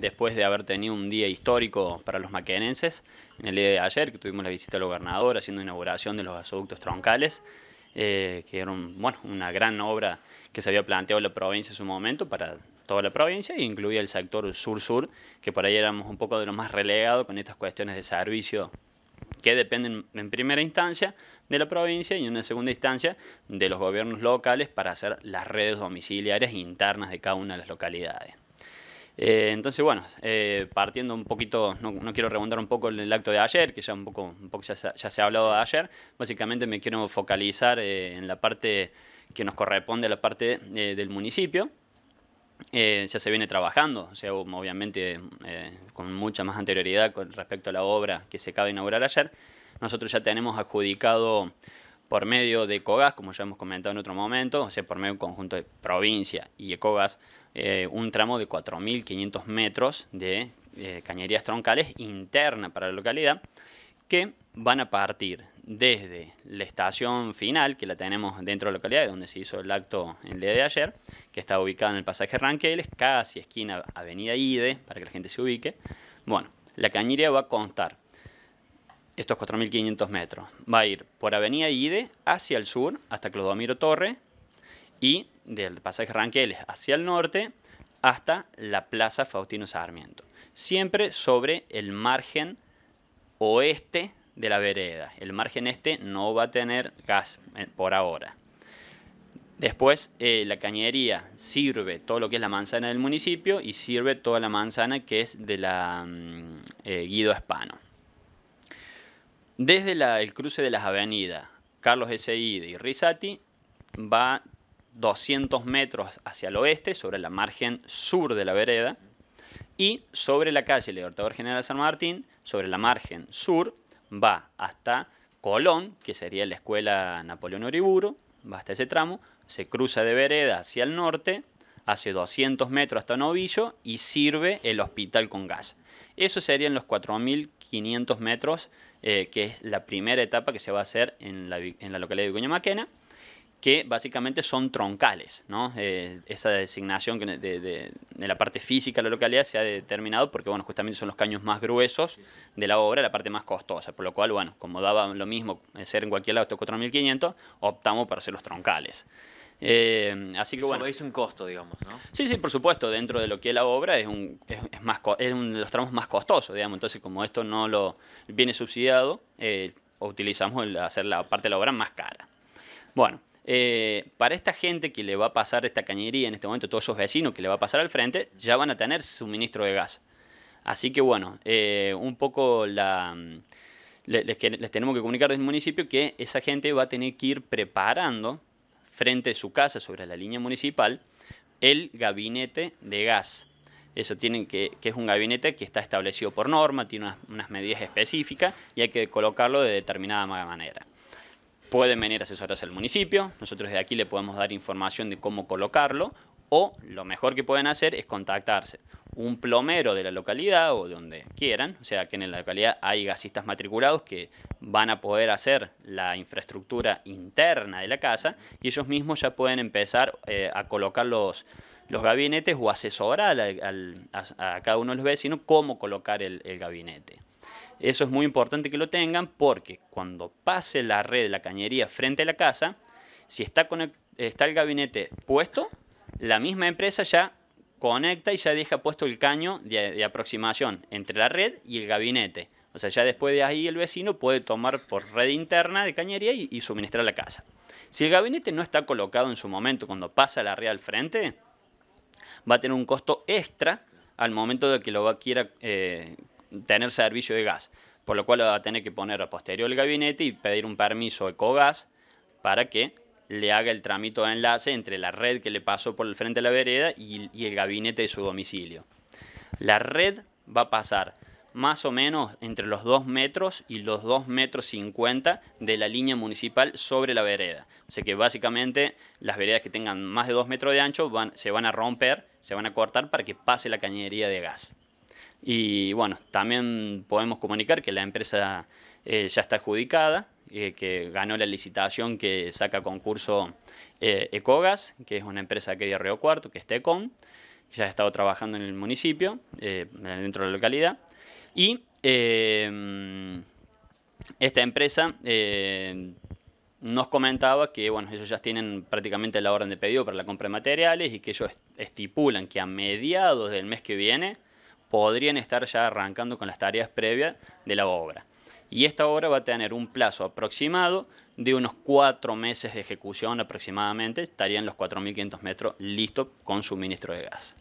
después de haber tenido un día histórico para los maquenenses, en el día de ayer, que tuvimos la visita al gobernador haciendo inauguración de los gasoductos troncales, eh, que era bueno, una gran obra que se había planteado la provincia en su momento para toda la provincia e incluía el sector sur-sur, que por ahí éramos un poco de lo más relegado con estas cuestiones de servicio que dependen en primera instancia de la provincia y en una segunda instancia de los gobiernos locales para hacer las redes domiciliarias internas de cada una de las localidades. Eh, entonces, bueno, eh, partiendo un poquito, no, quiero remontar un poco el, acto de ayer, que ya un poco, un poco ya, se, ha hablado de ayer, básicamente me quiero focalizar eh, en la parte que nos corresponde, a la parte del municipio. ya se viene trabajando, o sea, obviamente con mucha más anterioridad con respecto a la obra que se acaba de inaugurar ayer. Nosotros ya tenemos adjudicado por medio de ECOGAS, como ya hemos comentado en otro momento, o sea, por medio de un conjunto de provincia y ECOGAS, eh, un tramo de 4.500 metros de eh, cañerías troncales interna para la localidad que van a partir desde la estación final, que la tenemos dentro de la localidad, donde se hizo el acto el día de ayer, que está ubicada en el pasaje Ranqueles, casi esquina Avenida IDE, para que la gente se ubique. Bueno, la cañería va a contar estos 4.500 metros. Va a ir por Avenida IDE hacia el sur, hasta Clodomiro Torre, y del pasaje Ranqueles hacia el norte hasta la Plaza Faustino Sarmiento, siempre sobre el margen oeste de la vereda. El margen este no va a tener gas eh, por ahora. Después eh, la cañería sirve todo lo que es la manzana del municipio y sirve toda la manzana que es de la mm, eh, Guido Espano. Desde el cruce de las avenidas Carlos S.I. y Risati va 200 metros hacia el oeste, sobre la margen sur de la vereda, y sobre la calle Libertador General San Martín, sobre la margen sur, va hasta Colón, que sería la escuela Napoleón Oriburo, va hasta ese tramo, se cruza de vereda hacia el norte, hace 200 metros hasta Novillo y sirve el hospital con gas. Eso serían los 4.500 metros, eh, que es la primera etapa que se va a hacer en la, localidad de que básicamente son troncales. ¿no? Eh, esa designación de, de, la parte física de la localidad se ha determinado porque bueno, justamente son los caños más gruesos de la obra, la parte más costosa, por lo cual, bueno, como daba lo mismo ser en cualquier lado estos 4.500, optamos para hacer los troncales. Eh, así que Eso bueno. es un costo, digamos, ¿no? Sí, sí, por supuesto. Dentro de lo que es la obra es, un, es, más, es uno de los tramos más costosos, digamos. Entonces, como esto no lo viene subsidiado, eh, utilizamos hacer la parte de la obra más cara. Bueno, eh, para esta gente que le va a pasar esta cañería en este momento, todos esos vecinos que le va a pasar al frente, ya van a tener suministro de gas. Así que bueno, eh, un poco les, tenemos que comunicar desde el municipio que esa gente va a tener que ir preparando frente a su casa, sobre la línea municipal, el gabinete de gas. Eso tienen que, que es un gabinete que está establecido por norma, tiene unas medidas específicas y hay que colocarlo de determinada manera. Pueden venir asesoras al municipio, nosotros de aquí le podemos dar información de cómo colocarlo o lo mejor que pueden hacer es contactarse un plomero de la localidad o de donde quieran, o sea que en la localidad hay gasistas matriculados que van a poder hacer la infraestructura interna de la casa y ellos mismos ya pueden empezar eh, a colocar los, gabinetes o asesorar a, cada uno de los vecinos cómo colocar el gabinete. Eso es muy importante que lo tengan porque cuando pase la red de la cañería frente a la casa, si está, está el gabinete puesto, la misma empresa ya conecta y ya deja puesto el caño de, aproximación entre la red y el gabinete. O sea, ya después de ahí el vecino puede tomar por red interna de cañería y, suministrar la casa. Si el gabinete no está colocado en su momento cuando pasa la red al frente, va a tener un costo extra al momento de que lo va, quiera eh, tener servicio de gas, por lo cual va a tener que poner a posterior el gabinete y pedir un permiso Ecogas para que le haga el trámite de enlace entre la red que le pasó por el frente de la vereda y, el gabinete de su domicilio. La red va a pasar más o menos entre los 2 metros y los 2 metros 50 de la línea municipal sobre la vereda. O sea que básicamente las veredas que tengan más de 2 metros de ancho se van a romper, se van a cortar para que pase la cañería de gas. Y bueno, también podemos comunicar que la empresa eh, ya está adjudicada, eh, que ganó la licitación que saca concurso eh, Ecogas, que es una empresa que de Río Cuarto, que es que ya ha estado trabajando en el municipio, dentro de la localidad. Y esta empresa nos comentaba que bueno, ellos ya tienen prácticamente la orden de pedido para la compra de materiales y que ellos estipulan que a mediados del mes que viene podrían estar ya arrancando con las tareas previas de la obra. Y esta obra va a tener un plazo aproximado de unos cuatro meses de ejecución aproximadamente. Estarían los 4.500 metros listos con suministro de gas.